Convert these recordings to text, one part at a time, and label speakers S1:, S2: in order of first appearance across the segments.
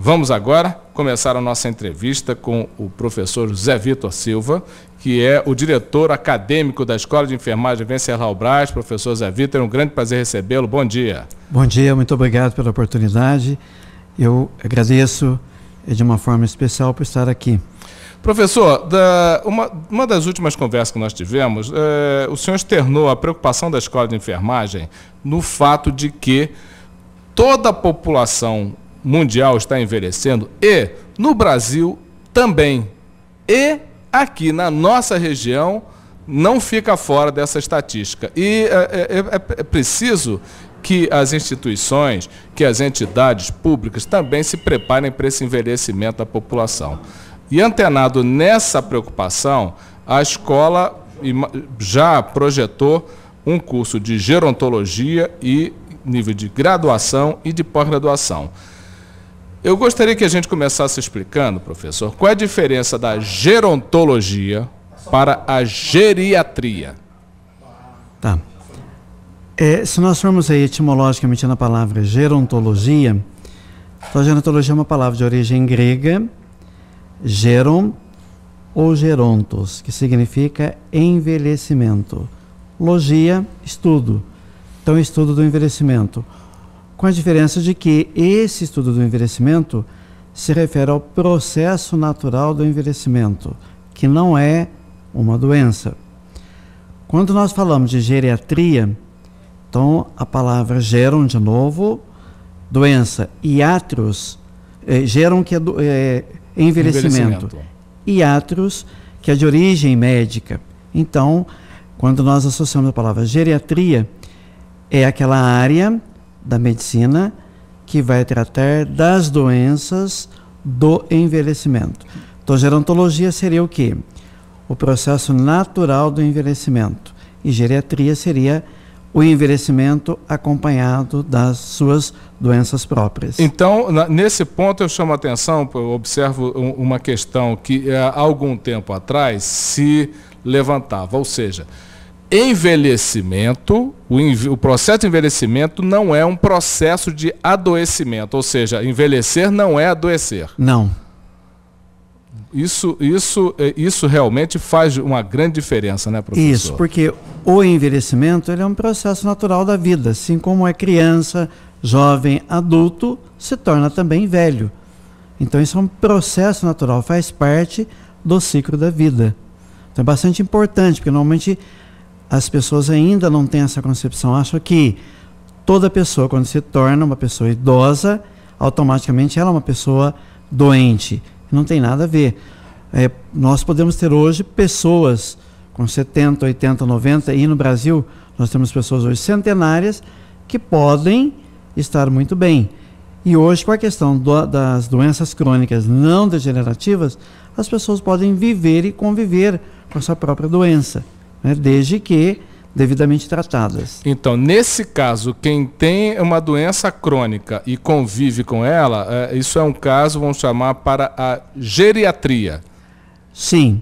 S1: Vamos agora começar a nossa entrevista com o professor José Vitor Silva, que é o diretor acadêmico da Escola de Enfermagem Venceslau Braz. Professor José Vitor, é um grande prazer recebê-lo. Bom dia.
S2: Bom dia, muito obrigado pela oportunidade. Eu agradeço de uma forma especial por estar aqui.
S1: Professor, da, uma, uma, das últimas conversas que nós tivemos, é, o senhor externou a preocupação da Escola de Enfermagem no fato de que toda a população mundial está envelhecendo e no Brasil também. E aqui na nossa região não fica fora dessa estatística. E é é, é, é, é preciso que as instituições, que as entidades públicas também se preparem para esse envelhecimento da população. E antenado nessa preocupação, a escola já projetou um curso de gerontologia e nível de graduação e de pós-graduação. Eu gostaria que a gente começasse explicando, professor, qual é a diferença da gerontologia para a geriatria.
S2: Tá. É, se nós formos aí etimologicamente na palavra gerontologia, então gerontologia é uma palavra de origem grega, geron ou gerontos, que significa envelhecimento. Logia, estudo. Então, estudo do envelhecimento com a diferença de que esse estudo do envelhecimento se refere ao processo natural do envelhecimento, que não é uma doença. Quando nós falamos de geriatria, então a palavra geram de novo doença e atrios eh, geram que é, do, eh, envelhecimento. e atrios que é de origem médica. Então, quando nós associamos a palavra geriatria, é aquela área da medicina que vai tratar das doenças do envelhecimento. Então, gerontologia seria o que? O processo natural do envelhecimento. E geriatria seria o envelhecimento acompanhado das suas doenças próprias.
S1: Então, nesse ponto eu chamo a atenção, eu observo uma questão que é, há algum tempo atrás se levantava, ou seja, envelhecimento, o, o, processo de envelhecimento não é um processo de adoecimento, ou seja, envelhecer não é adoecer. Não. Isso, isso, é, isso realmente faz uma grande diferença, né, professor? Isso,
S2: porque o envelhecimento ele é um processo natural da vida, assim como é criança, jovem, adulto, se torna também velho. Então isso é um processo natural, faz parte do ciclo da vida. Então é bastante importante, porque normalmente as pessoas ainda não têm essa concepção, acham que toda pessoa, quando se torna uma pessoa idosa, automaticamente ela é uma pessoa doente. Não tem nada a ver. É, nós podemos ter hoje pessoas com 70, 80, 90, e no Brasil nós temos pessoas hoje centenárias que podem estar muito bem. E hoje, com a questão do, das doenças crônicas não degenerativas, as pessoas podem viver e conviver com a sua própria doença né, desde que devidamente tratadas. Então, nesse caso, quem tem uma
S1: doença crônica e convive com ela, é, isso é um caso, vamos chamar, para a geriatria.
S2: Sim.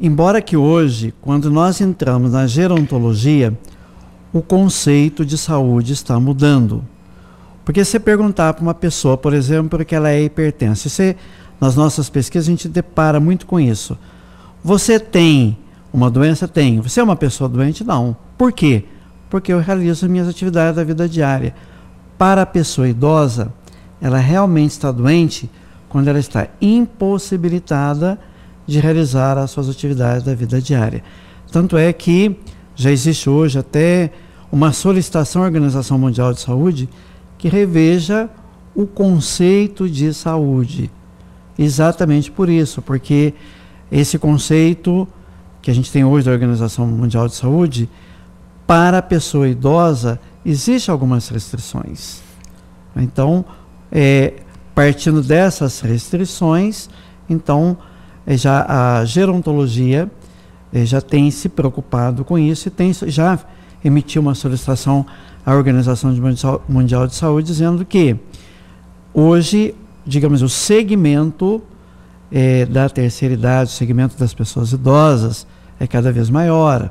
S2: Embora que hoje, quando nós entramos na gerontologia, o conceito de saúde está mudando. Porque se perguntar para uma pessoa, por exemplo, que ela é hipertensa, se, nas nossas pesquisas a gente depara muito com isso. Você tem uma doença? Tenho. Você é uma pessoa doente? Não. Por quê? Porque eu realizo minhas atividades da vida diária. Para a pessoa idosa, ela realmente está doente quando ela está impossibilitada de realizar as suas atividades da vida diária. Tanto é que já existe hoje até uma solicitação à Organização Mundial de Saúde que reveja o conceito de saúde. Exatamente por isso, porque esse conceito que a gente tem hoje da Organização Mundial de Saúde, para a pessoa idosa existem algumas restrições. Então, é, partindo dessas restrições, então é, já a gerontologia é, já tem se preocupado com isso e tem já emitiu uma solicitação à Organização Mundial de Saúde dizendo que hoje, digamos, o segmento é, da terceira idade, o segmento das pessoas idosas é cada vez maior.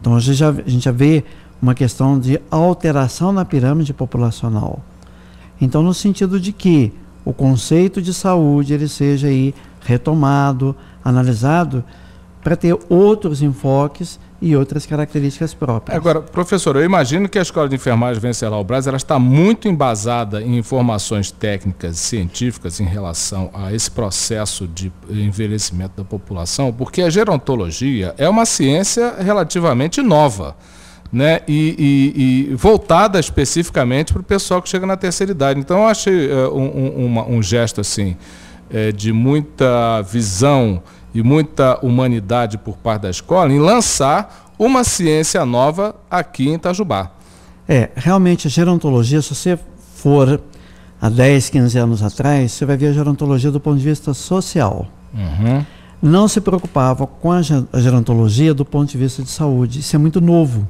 S2: Então, já, a gente já vê uma questão de alteração na pirâmide populacional. Então, no sentido de que o conceito de saúde ele seja aí retomado, analisado, para ter outros enfoques e outras características próprias.
S1: Agora, professor, eu imagino que a Escola de Enfermagem Venceslau Braz ela está muito embasada em informações técnicas, científicas em relação a esse processo de envelhecimento da população, porque a gerontologia é uma ciência relativamente nova. Né, e, e, e voltada especificamente para o pessoal que chega na terceira idade. Então, eu achei uh, um, um, uma, um gesto assim é, de muita visão e muita humanidade por parte da escola em lançar uma ciência nova aqui em Itajubá.
S2: É, realmente a gerontologia, se você for há 10, 15 anos atrás, você vai ver a gerontologia do ponto de vista social. Uhum. Não se preocupava com a gerontologia do ponto de vista de saúde. Isso é muito novo.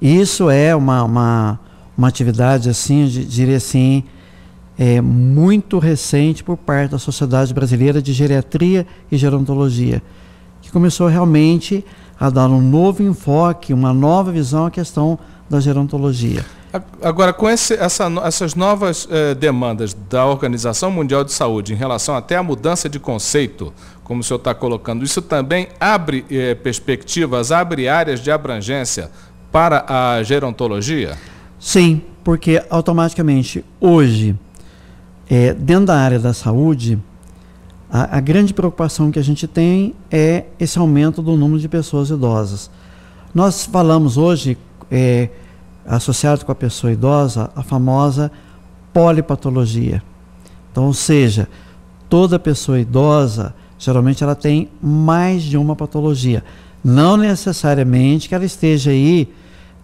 S2: Isso é uma, uma, uma atividade, assim, de, diria assim, é, muito recente por parte da Sociedade Brasileira de Geriatria e Gerontologia, que começou realmente a dar um novo enfoque, uma nova visão à questão da gerontologia.
S1: Agora, com esse, essa, essas novas eh, demandas da Organização Mundial de Saúde em relação até à mudança de conceito, como o senhor está colocando, isso também abre eh, perspectivas, abre áreas de abrangência para a gerontologia?
S2: Sim, porque automaticamente hoje é, dentro da área da saúde, a, a, grande preocupação que a gente tem é esse aumento do número de pessoas idosas. Nós falamos hoje, é, associado com a pessoa idosa, a famosa polipatologia. Então, ou seja, toda pessoa idosa, geralmente ela tem mais de uma patologia. Não necessariamente que ela esteja aí,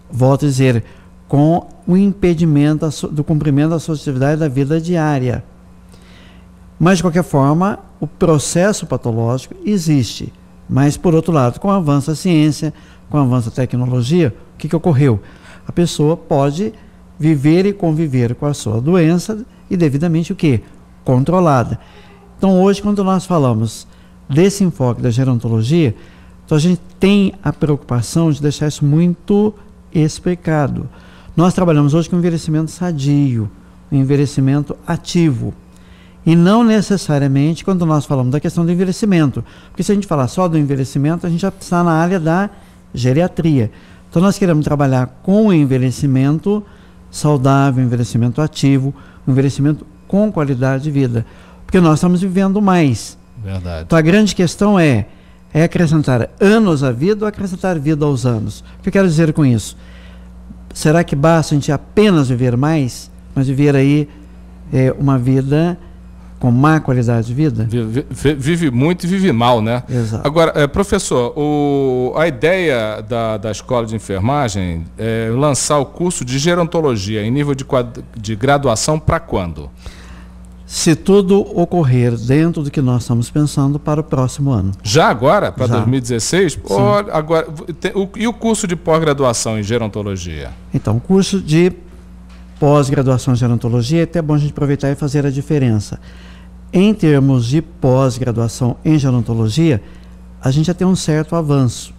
S2: volto a dizer, com o impedimento do cumprimento da sua atividade da vida diária. Mas, de qualquer forma, o processo patológico existe. Mas, por outro lado, com o avanço da ciência, com o avanço da tecnologia, o que, que ocorreu? A pessoa pode viver e conviver com a sua doença e devidamente o que? Controlada. Então, hoje, quando nós falamos desse enfoque da gerontologia, então a gente tem a preocupação de deixar isso muito explicado. Nós trabalhamos hoje com envelhecimento sadio, envelhecimento ativo. E não necessariamente quando nós falamos da questão do envelhecimento. Porque se a gente falar só do envelhecimento, a gente já está na área da geriatria. Então nós queremos trabalhar com o envelhecimento saudável, envelhecimento ativo, envelhecimento com qualidade de vida. Porque nós estamos vivendo mais. Verdade. Então a grande questão é, é acrescentar anos à vida ou acrescentar vida aos anos? O que eu quero dizer com isso? Será que basta a gente apenas viver mais, mas viver aí é, uma vida com má qualidade de vida?
S1: Vive, vive muito e vive mal, né? Exato. Agora, é, professor, o, a ideia da, da escola de enfermagem é lançar o curso de gerontologia em nível de, de graduação para quando?
S2: se tudo ocorrer dentro do que nós estamos pensando para o próximo ano.
S1: Já agora, para 2016? Ou agora, tem, o, e o curso de pós-graduação em gerontologia?
S2: Então, o curso de pós-graduação em gerontologia, é até bom a gente aproveitar e fazer a diferença. Em termos de pós-graduação em gerontologia, a gente já tem um certo avanço.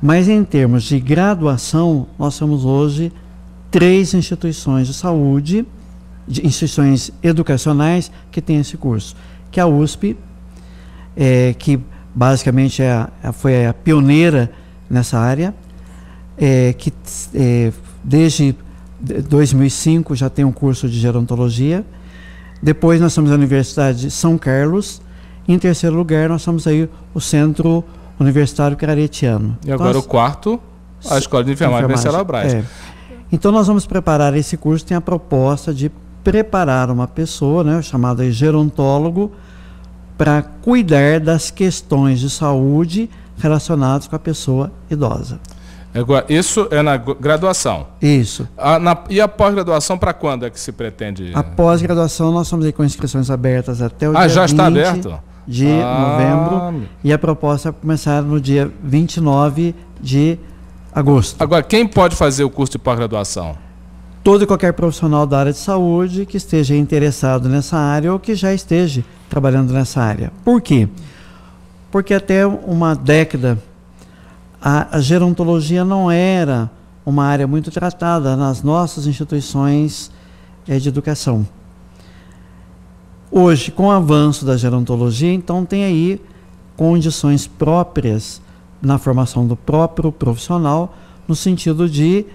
S2: Mas em termos de graduação, nós temos hoje três instituições de saúde instituições educacionais que têm esse curso, que é a USP, é, que basicamente é a, foi a pioneira nessa área, é, que é, desde 2005 já tem um curso de gerontologia. Depois nós temos a Universidade de São Carlos. Em terceiro lugar, nós temos aí o Centro Universitário Caretiano. E então, agora então, o quarto, a Escola de Enfermagem, de Enfermagem. Braz. É. Então nós vamos preparar esse curso, tem a proposta de preparar uma pessoa, né, chamada gerontólogo, para cuidar das questões de saúde relacionadas com a pessoa idosa.
S1: isso é na graduação? Isso. A, na, e a pós-graduação para quando é que se pretende? A
S2: pós-graduação nós estamos aí com inscrições abertas até o ah, dia já está aberto? de ah. novembro e a proposta é começar no dia 29 de agosto.
S1: Agora, quem pode fazer o curso de pós-graduação?
S2: todo e qualquer profissional da área de saúde que esteja interessado nessa área ou que já esteja trabalhando nessa área. Por quê? Porque até uma década a, a gerontologia não era uma área muito tratada nas nossas instituições é, de educação. Hoje, com o avanço da gerontologia, então tem aí condições próprias na formação do próprio profissional, no sentido de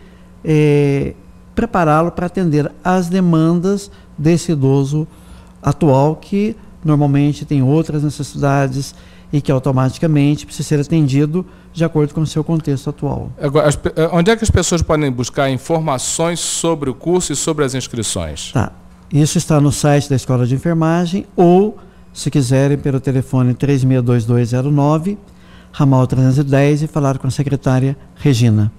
S2: eh, prepará-lo para atender às demandas desse idoso atual que normalmente tem outras necessidades e que automaticamente precisa ser atendido de acordo com o seu contexto atual.
S1: Agora, eh, onde é que as pessoas podem buscar informações sobre o curso e sobre as inscrições?
S2: Tá. Isso está no site da Escola de Enfermagem ou, se quiserem, pelo telefone 362209, ramal 310 e falar com a secretária Regina.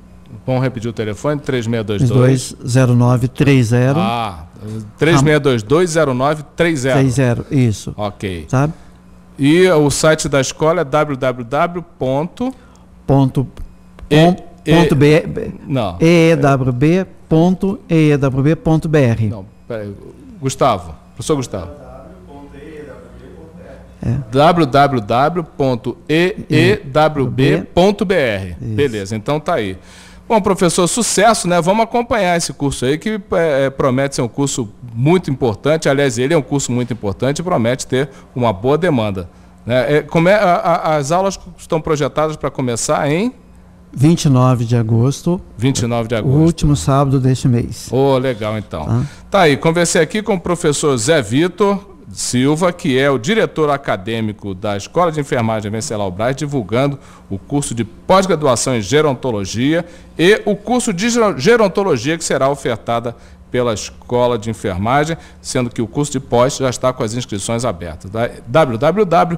S1: Vamos repetir o telefone: 3622
S2: 0930. Ah,
S1: 36220930. 30, isso. Ok. Sabe? E o site da escola é www.eewb.eewb.br.
S2: Ponto... Ponto, não.
S1: peraí. Gustavo, professor Gustavo. É. www.eewb.br. Beleza, então tá aí. Bom, professor, sucesso, né? Vamos acompanhar esse curso aí, que é, é, promete ser um curso muito importante. Aliás, ele é um curso muito importante e promete ter uma boa demanda. Né? É, como é, a, a, as aulas estão projetadas para começar em
S2: 29 de agosto.
S1: 29 de agosto. O
S2: último sábado deste mês.
S1: Oh, legal então. tá aí, conversei aqui com o professor Zé Vitor, Silva, que é o diretor acadêmico da Escola de Enfermagem Vencelau Braz, divulgando o curso de pós-graduação em gerontologia e o curso de gerontologia que será ofertada pela Escola de Enfermagem, sendo que o curso de pós já está com as inscrições abertas. www.eewb.br